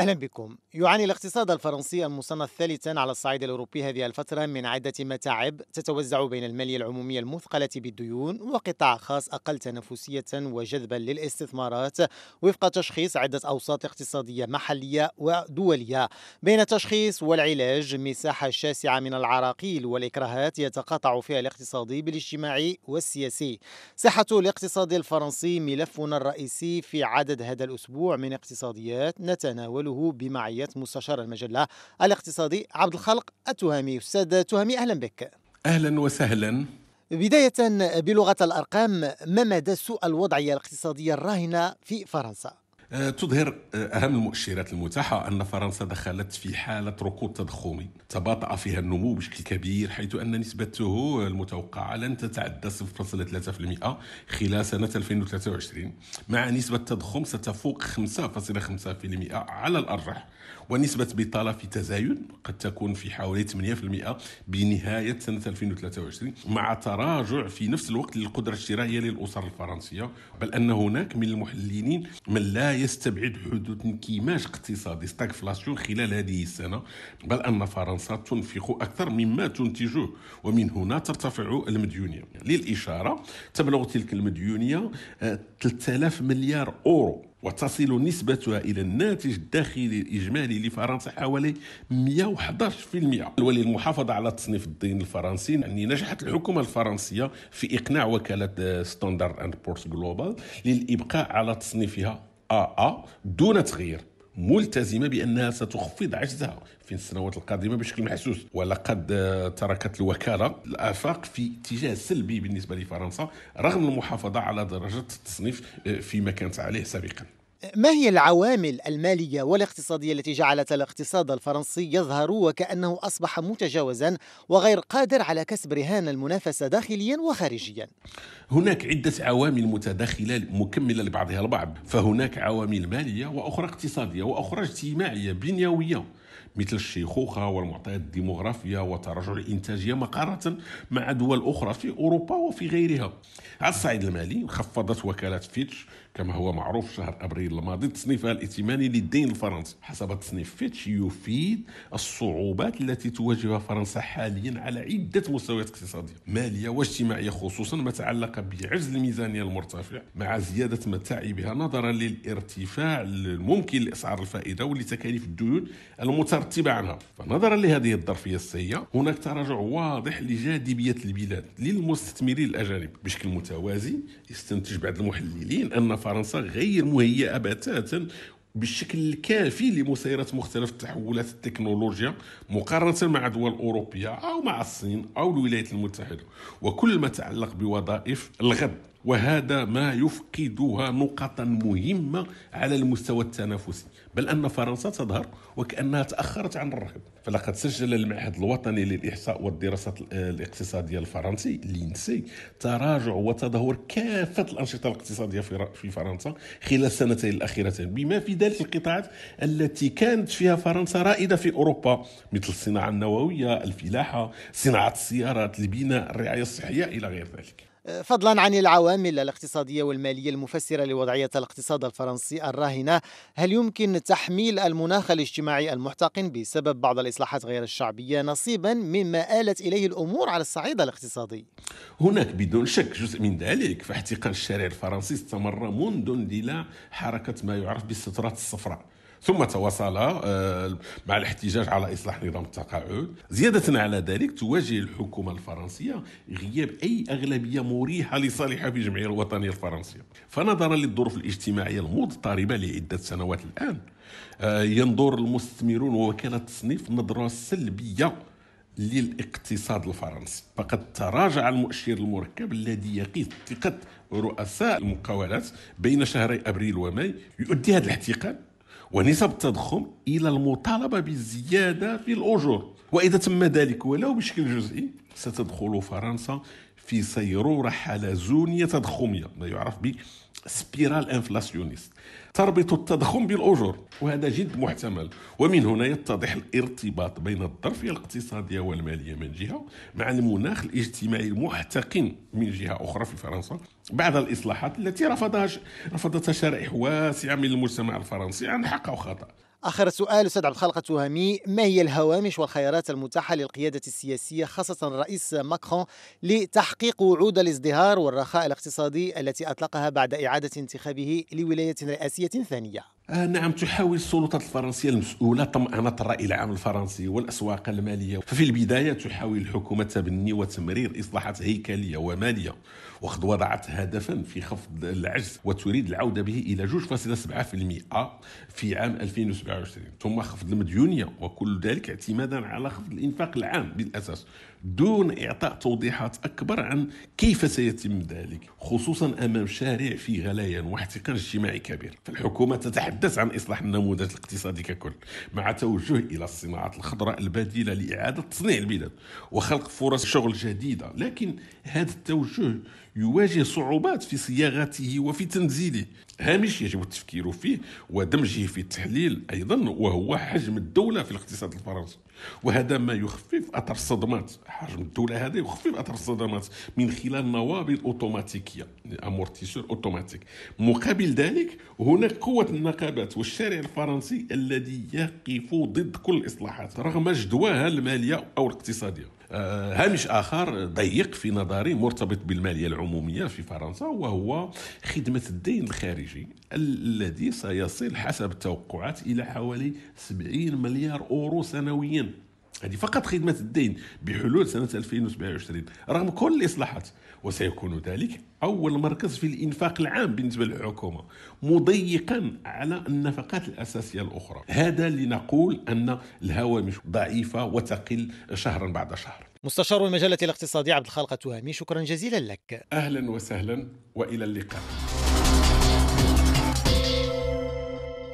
أهلا بكم يعاني الاقتصاد الفرنسي المصنف ثالثا على الصعيد الأوروبي هذه الفترة من عدة متاعب تتوزع بين المالية العمومية المثقلة بالديون وقطاع خاص أقل تنافسية وجذبا للاستثمارات وفق تشخيص عدة أوساط اقتصادية محلية ودولية بين التشخيص والعلاج مساحة شاسعة من العراقيل والإكراهات يتقاطع فيها الاقتصادي بالاجتماعي والسياسي صحة الاقتصاد الفرنسي ملفنا الرئيسي في عدد هذا الأسبوع من اقتصاديات نتناول يمثله بمعية مستشار المجلة الاقتصادي عبد الخلق التهامي أستاذ تهامي أهلا بك أهلا وسهلا بداية بلغة الأرقام ما مدى سوء الوضعية الاقتصادية الراهنة في فرنسا؟ آه، تظهر آه، أهم المؤشرات المتاحة أن فرنسا دخلت في حالة ركود تضخمي تباطأ فيها النمو بشكل كبير حيث أن نسبته المتوقعة لن تتعدى 0.3% خلال سنة 2023 مع نسبة تضخم ستفوق 5.5% على الأرجح ونسبة بطالة في تزايد قد تكون في حوالي 8% بنهاية سنة 2023 مع تراجع في نفس الوقت للقدرة الشرائية للأسر الفرنسية بل أن هناك من المحللين من لا يستبعد حدوث انكماش اقتصادي ستاكفلاسيون خلال هذه السنة بل أن فرنسا تنفق أكثر مما تنتجه ومن هنا ترتفع المديونية للإشارة تبلغ تلك المديونية 3000 آه، مليار أورو وتصل نسبتها إلى الناتج الداخلي الإجمالي لفرنسا حوالي 111% وللمحافظة على تصنيف الدين الفرنسي يعني نجحت الحكومة الفرنسية في إقناع وكالة ستاندرد أند بورس جلوبال للإبقاء على تصنيفها AA دون تغيير ملتزمه بانها ستخفض عجزها في السنوات القادمه بشكل محسوس ولقد آه، تركت الوكاله الافاق في اتجاه سلبي بالنسبه لفرنسا رغم المحافظه على درجه التصنيف آه، فيما كانت عليه سابقا ما هي العوامل المالية والاقتصادية التي جعلت الاقتصاد الفرنسي يظهر وكأنه أصبح متجاوزا وغير قادر على كسب رهان المنافسة داخليا وخارجيا؟ هناك عدة عوامل متداخلة مكملة لبعضها البعض فهناك عوامل مالية وأخرى اقتصادية وأخرى اجتماعية بنيوية مثل الشيخوخة والمعطيات الديموغرافية وتراجع الإنتاجية مقارنة مع دول أخرى في أوروبا وفي غيرها على الصعيد المالي خفضت وكالة فيتش كما هو معروف شهر أبريل الماضي تصنيفها الائتماني للدين الفرنسي حسب تصنيف فيتش يفيد الصعوبات التي تواجهها فرنسا حاليا على عدة مستويات اقتصادية مالية واجتماعية خصوصا ما تعلق بعجز الميزانية المرتفع مع زيادة متاعبها نظرا للارتفاع الممكن لأسعار الفائدة ولتكاليف الديون المترتبة عنها فنظرا لهذه الظرفية السيئة هناك تراجع واضح لجاذبية البلاد للمستثمرين الأجانب بشكل متوازي يستنتج بعض المحللين أن فرنسا غير مهيئه بتاتا بالشكل الكافي لمسيرة مختلف تحولات التكنولوجيا مقارنة مع دول أوروبية أو مع الصين أو الولايات المتحدة وكل ما تعلق بوظائف الغد وهذا ما يفقدها نقطا مهمة على المستوى التنافسي بل أن فرنسا تظهر وكأنها تأخرت عن الرهب فلقد سجل المعهد الوطني للإحصاء والدراسات الاقتصادية الفرنسي لينسي تراجع وتدهور كافة الأنشطة الاقتصادية في فرنسا خلال السنتين الأخيرتين بما في ذلك القطاعات التي كانت فيها فرنسا رائدة في أوروبا مثل الصناعة النووية الفلاحة صناعة السيارات البناء الرعاية الصحية إلى غير ذلك فضلا عن العوامل الاقتصادية والمالية المفسرة لوضعية الاقتصاد الفرنسي الراهنة هل يمكن تحميل المناخ الاجتماعي المحتقن بسبب بعض الإصلاحات غير الشعبية نصيبا مما آلت إليه الأمور على الصعيد الاقتصادي؟ هناك بدون شك جزء من ذلك فاحتقان الشارع الفرنسي استمر منذ اندلاع حركة ما يعرف بالسترات الصفراء ثم تواصل آه، مع الاحتجاج على إصلاح نظام التقاعد زيادة على ذلك تواجه الحكومة الفرنسية غياب أي أغلبية مريحة لصالحها في الجمعية الوطنية الفرنسية فنظرا للظروف الاجتماعية المضطربة لعدة سنوات الآن آه، ينظر المستثمرون ووكالة التصنيف نظرة سلبية للاقتصاد الفرنسي فقد تراجع المؤشر المركب الذي يقيس ثقة رؤساء المقاولات بين شهري أبريل وماي يؤدي هذا الاحتقان ونسب التضخم الى المطالبه بالزياده في الاجور واذا تم ذلك ولو بشكل جزئي ستدخل فرنسا في سيروره حلزونيه تضخميه ما يعرف ب سبيرال انفلاسيونيست تربط التضخم بالاجور وهذا جد محتمل ومن هنا يتضح الارتباط بين الظرفيه الاقتصاديه والماليه من جهه مع المناخ الاجتماعي المحتقن من جهه اخرى في فرنسا بعد الاصلاحات التي رفضها رفضتها شرائح واسعه من المجتمع الفرنسي عن حق او خطا آخر سؤال أستاذ عبد الخالق التهامي ما هي الهوامش والخيارات المتاحة للقيادة السياسية خاصة الرئيس ماكرون لتحقيق وعود الازدهار والرخاء الاقتصادي التي أطلقها بعد إعادة انتخابه لولاية رئاسية ثانية؟ آه نعم تحاول السلطات الفرنسية المسؤولة طمأنة الرأي العام الفرنسي والأسواق المالية ففي البداية تحاول الحكومة تبني وتمرير إصلاحات هيكلية ومالية وقد وضعت هدفا في خفض العجز وتريد العودة به إلى 2.7% في عام 2027 ثم خفض المديونية وكل ذلك اعتمادا على خفض الإنفاق العام بالأساس دون إعطاء توضيحات أكبر عن كيف سيتم ذلك خصوصا أمام شارع فيه غليان واحتقار اجتماعي كبير فالحكومة تتحدث عن إصلاح النموذج الاقتصادي ككل مع توجه إلى الصناعات الخضراء البديلة لإعادة تصنيع البلاد وخلق فرص شغل جديدة لكن هذا التوجه يواجه صعوبات في صياغته وفي تنزيله هامش يجب التفكير فيه ودمجه في التحليل أيضا وهو حجم الدولة في الاقتصاد الفرنسي وهذا ما يخفف أثر الصدمات حجم الدولة هذا يخفف أثر الصدمات من خلال نوابل أوتوماتيكية أمورتيسور أوتوماتيك مقابل ذلك هناك قوة النقابات والشارع الفرنسي الذي يقف ضد كل الإصلاحات رغم جدواها المالية أو الاقتصادية آه، هامش آخر ضيق في نظري مرتبط بالمالية العمومية في فرنسا وهو خدمة الدين الخارجي الذي سيصل حسب التوقعات إلى حوالي 70 مليار أورو سنويا هذه فقط خدمة الدين بحلول سنة 2027 رغم كل الإصلاحات وسيكون ذلك أول مركز في الإنفاق العام بالنسبة للحكومة مضيقا على النفقات الأساسية الأخرى هذا لنقول أن الهوامش ضعيفة وتقل شهرا بعد شهر مستشار المجلة الاقتصادية عبد الخالق التهامي شكرا جزيلا لك أهلا وسهلا وإلى اللقاء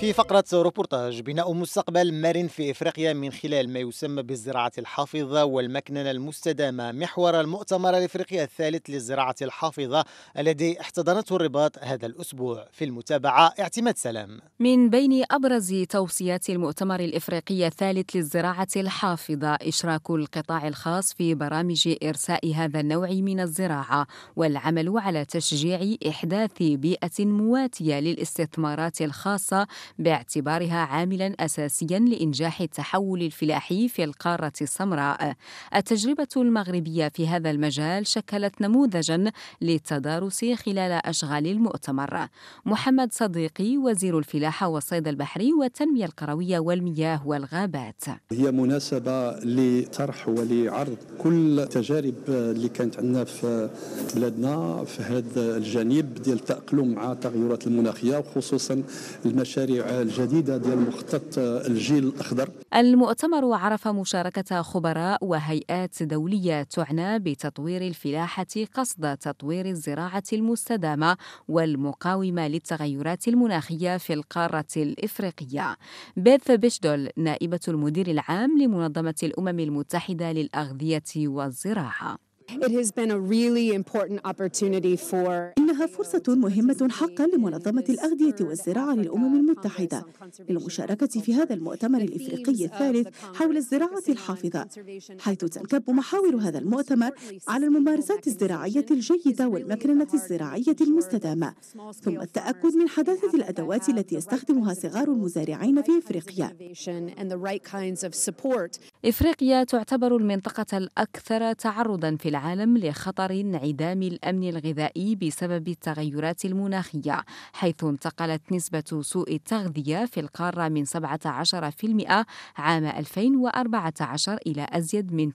في فقرة روبورتاج بناء مستقبل مرن في إفريقيا من خلال ما يسمى بالزراعة الحافظة والمكننة المستدامة محور المؤتمر الإفريقي الثالث للزراعة الحافظة الذي احتضنته الرباط هذا الأسبوع في المتابعة اعتماد سلام من بين أبرز توصيات المؤتمر الإفريقي الثالث للزراعة الحافظة إشراك القطاع الخاص في برامج إرساء هذا النوع من الزراعة والعمل على تشجيع إحداث بيئة مواتية للاستثمارات الخاصة باعتبارها عاملا أساسيا لإنجاح التحول الفلاحي في القارة السمراء التجربة المغربية في هذا المجال شكلت نموذجا للتدارس خلال أشغال المؤتمر محمد صديقي وزير الفلاحة والصيد البحري والتنمية القروية والمياه والغابات هي مناسبة لطرح ولعرض كل التجارب اللي كانت عندنا في بلادنا في هذا الجانب ديال التأقلم مع التغيرات المناخية وخصوصا المشاريع الجديده ديال مخطط الجيل الاخضر المؤتمر عرف مشاركه خبراء وهيئات دوليه تعنى بتطوير الفلاحه قصد تطوير الزراعه المستدامه والمقاومه للتغيرات المناخيه في القاره الافريقيه بيث بيشدول نائبه المدير العام لمنظمه الامم المتحده للاغذيه والزراعه It has been a really important opportunity for إنها فرصة مهمة حقا لمنظمة الأغذية والزراعة للأمم المتحدة للمشاركة في هذا المؤتمر الإفريقي الثالث حول الزراعة الحافظة حيث تنكب محاور هذا المؤتمر على الممارسات الزراعية الجيدة والمكرنة الزراعية المستدامة ثم التأكد من حداثة الأدوات التي يستخدمها صغار المزارعين في إفريقيا إفريقيا تعتبر المنطقة الأكثر تعرضا في العالم لخطر انعدام الأمن الغذائي بسبب بسبب التغيرات المناخية حيث انتقلت نسبة سوء التغذية في القارة من 17% عام 2014 إلى أزيد من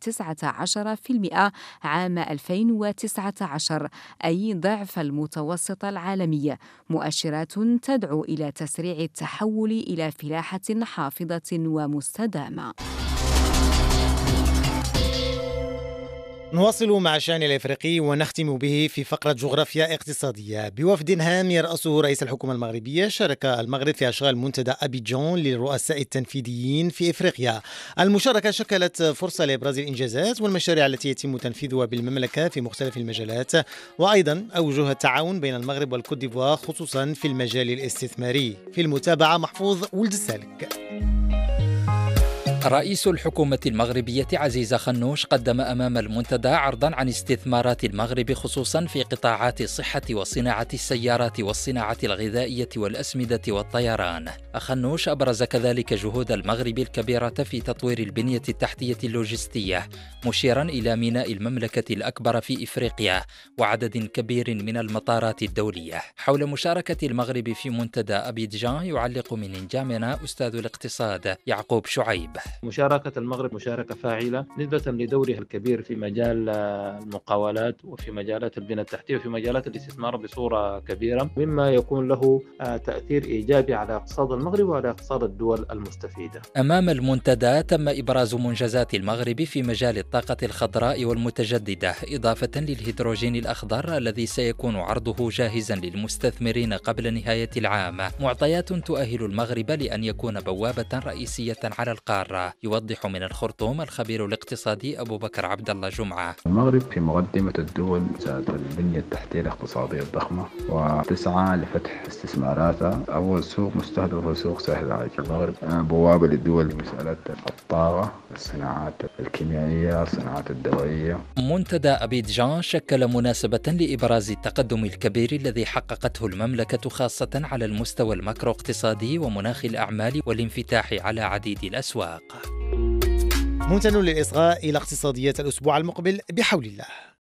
19% عام 2019 أي ضعف المتوسط العالمي مؤشرات تدعو إلى تسريع التحول إلى فلاحة حافظة ومستدامة نواصل مع الشأن الإفريقي ونختم به في فقرة جغرافيا اقتصادية بوفد هام يرأسه رئيس الحكومة المغربية شارك المغرب في أشغال منتدى أبيجون للرؤساء التنفيذيين في إفريقيا المشاركة شكلت فرصة لإبراز الإنجازات والمشاريع التي يتم تنفيذها بالمملكة في مختلف المجالات وأيضا أوجه التعاون بين المغرب والكوت ديفوار خصوصا في المجال الاستثماري في المتابعة محفوظ ولد السالك رئيس الحكومة المغربية عزيز خنوش قدم أمام المنتدى عرضا عن استثمارات المغرب خصوصا في قطاعات الصحة وصناعة السيارات والصناعة الغذائية والأسمدة والطيران. خنوش أبرز كذلك جهود المغرب الكبيرة في تطوير البنية التحتية اللوجستية، مشيرا إلى ميناء المملكة الأكبر في إفريقيا وعدد كبير من المطارات الدولية. حول مشاركة المغرب في منتدى أبيدجان يعلق من إنجامنا أستاذ الاقتصاد يعقوب شعيب. مشاركة المغرب مشاركة فاعلة نسبة لدورها الكبير في مجال آه، المقاولات وفي مجالات البنى التحتية وفي مجالات الاستثمار بصورة كبيرة مما يكون له آه، تأثير إيجابي على اقتصاد المغرب وعلى اقتصاد الدول المستفيدة أمام المنتدى تم إبراز منجزات المغرب في مجال الطاقة الخضراء والمتجددة إضافة للهيدروجين الأخضر الذي سيكون عرضه جاهزا للمستثمرين قبل نهاية العام معطيات تؤهل المغرب لأن يكون بوابة رئيسية على القارة يوضح من الخرطوم الخبير الاقتصادي أبو بكر عبد الله جمعة المغرب في مقدمة الدول ذات البنية التحتية الاقتصادية الضخمة وتسعى لفتح استثماراتها أول سوق مستهدف هو سوق ساحل العاجل. المغرب بوابة للدول لمسألة الطاقة الصناعات الكيميائية الصناعات الدوائية منتدى أبيدجان شكل مناسبة لإبراز التقدم الكبير الذي حققته المملكة خاصة على المستوى الماكرو اقتصادي ومناخ الأعمال والانفتاح على عديد الأسواق الحلقة ممتن للإصغاء إلى اقتصاديات الأسبوع المقبل بحول الله